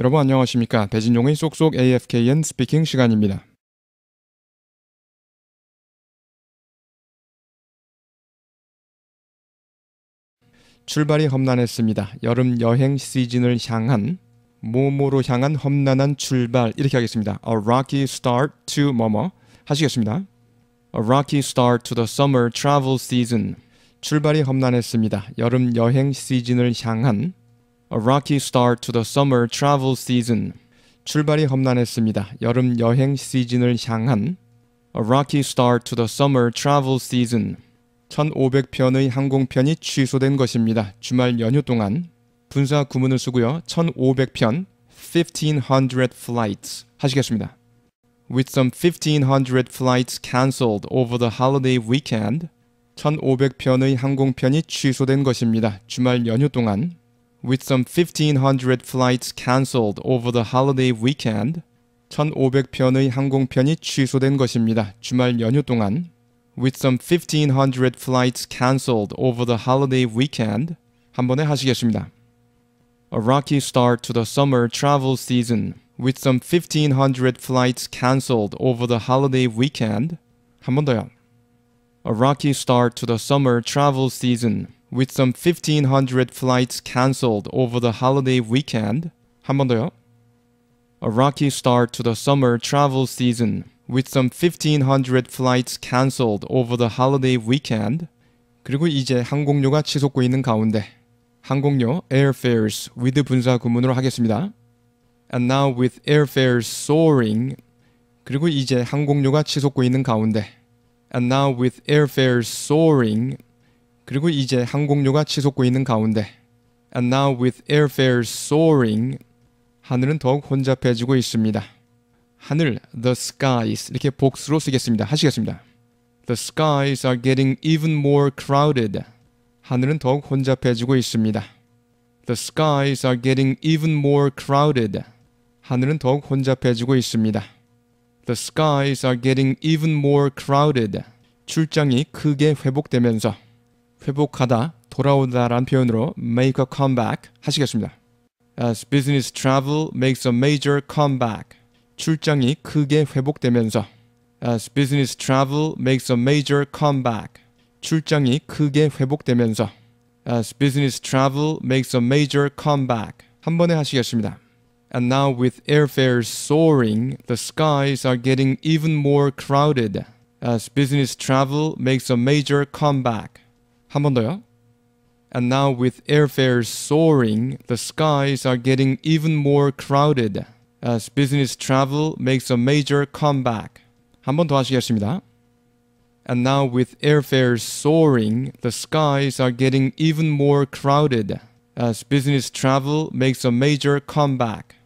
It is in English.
여러분 안녕하십니까? 배진종의 쏙쏙 AFKN 스피킹 시간입니다. 출발이 험난했습니다. 여름 여행 시즌을 향한 모모로 향한 험난한 출발 이렇게 하겠습니다. A rocky start to 뭐뭐 하시겠습니다. A rocky start to the summer travel season. 출발이 험난했습니다. 여름 여행 시즌을 향한 A rocky start to the summer travel season. 출발이 험난했습니다. 여름 여행 시즌을 향한 A rocky start to the summer travel season. 1500편의 항공편이 취소된 것입니다. 주말 연휴 동안 분사 구문을 쓰고요. 1500편 1500 flights 하시겠습니다. With some 1500 flights cancelled over the holiday weekend. 1500편의 항공편이 취소된 것입니다. 주말 연휴 동안 with some 1,500 flights cancelled over the holiday weekend, 1,500편의 항공편이 취소된 것입니다. 주말 연휴 동안 with some 1,500 flights cancelled over the holiday weekend 한 번에 하시겠습니다. A rocky start to the summer travel season with some 1,500 flights cancelled over the holiday weekend 한번 더요. A rocky start to the summer travel season with some 1,500 flights cancelled over the holiday weekend. 한 번 더요. A rocky start to the summer travel season with some 1,500 flights cancelled over the holiday weekend. 그리고 이제 항공료가 치솟고 있는 가운데 항공료 airfares with 분사 구문으로 하겠습니다. And now with airfares soaring 그리고 이제 항공료가 치솟고 있는 가운데 And now with airfares soaring 그리고 이제 항공료가 치솟고 있는 가운데 And now with airfare soaring 하늘은 더욱 혼잡해지고 있습니다. 하늘 the skies 이렇게 복수로 쓰겠습니다. 하시겠습니다. The skies are getting even more crowded. 하늘은 더욱 혼잡해지고 있습니다. The skies are getting even more crowded. 하늘은 더욱 혼잡해지고 있습니다. The skies are getting even more crowded. 출장이 크게 회복되면서 회복하다, 돌아오다라는 표현으로 make a comeback 하시겠습니다. As business travel makes a major comeback. 출장이 크게 회복되면서 As business travel makes a major comeback. 출장이 크게 회복되면서 As business travel makes a major comeback. 한 번에 하시겠습니다. And now with airfares soaring, the skies are getting even more crowded. As business travel makes a major comeback. 더요. And now with airfares soaring, the skies are getting even more crowded as business travel makes a major comeback. 한 번더 하시겠습니다. And now with airfares soaring, the skies are getting even more crowded as business travel makes a major comeback.